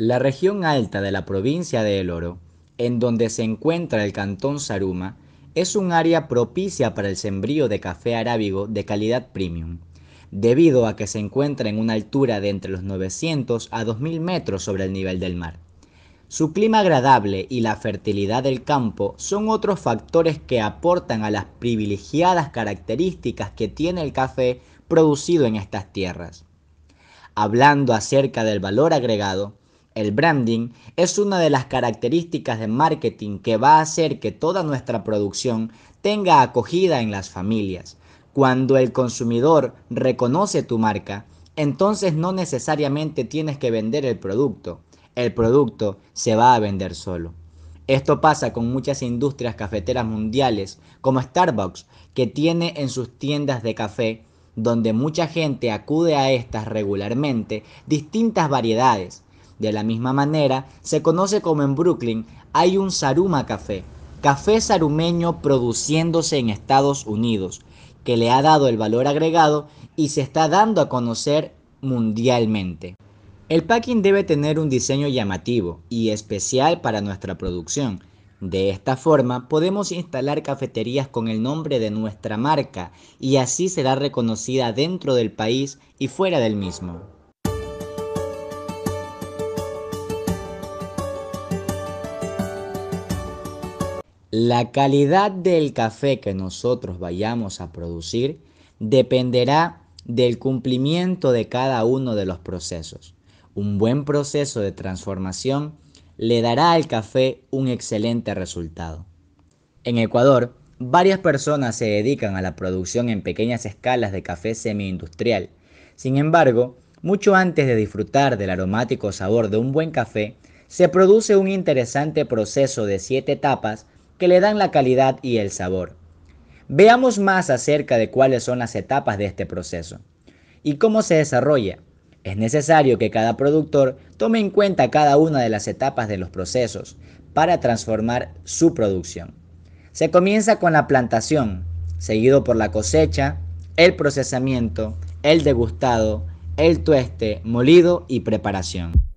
La región alta de la provincia de El Oro, en donde se encuentra el cantón Saruma, es un área propicia para el sembrío de café arábigo de calidad premium, debido a que se encuentra en una altura de entre los 900 a 2000 metros sobre el nivel del mar. Su clima agradable y la fertilidad del campo son otros factores que aportan a las privilegiadas características que tiene el café producido en estas tierras. Hablando acerca del valor agregado, el branding, es una de las características de marketing que va a hacer que toda nuestra producción tenga acogida en las familias. Cuando el consumidor reconoce tu marca, entonces no necesariamente tienes que vender el producto. El producto se va a vender solo. Esto pasa con muchas industrias cafeteras mundiales, como Starbucks, que tiene en sus tiendas de café, donde mucha gente acude a estas regularmente, distintas variedades, de la misma manera, se conoce como en Brooklyn hay un Saruma Café, café sarumeño produciéndose en Estados Unidos, que le ha dado el valor agregado y se está dando a conocer mundialmente. El packing debe tener un diseño llamativo y especial para nuestra producción. De esta forma podemos instalar cafeterías con el nombre de nuestra marca y así será reconocida dentro del país y fuera del mismo. La calidad del café que nosotros vayamos a producir dependerá del cumplimiento de cada uno de los procesos. Un buen proceso de transformación le dará al café un excelente resultado. En Ecuador, varias personas se dedican a la producción en pequeñas escalas de café semi-industrial. Sin embargo, mucho antes de disfrutar del aromático sabor de un buen café, se produce un interesante proceso de siete etapas que le dan la calidad y el sabor. Veamos más acerca de cuáles son las etapas de este proceso y cómo se desarrolla. Es necesario que cada productor tome en cuenta cada una de las etapas de los procesos para transformar su producción. Se comienza con la plantación, seguido por la cosecha, el procesamiento, el degustado, el tueste, molido y preparación.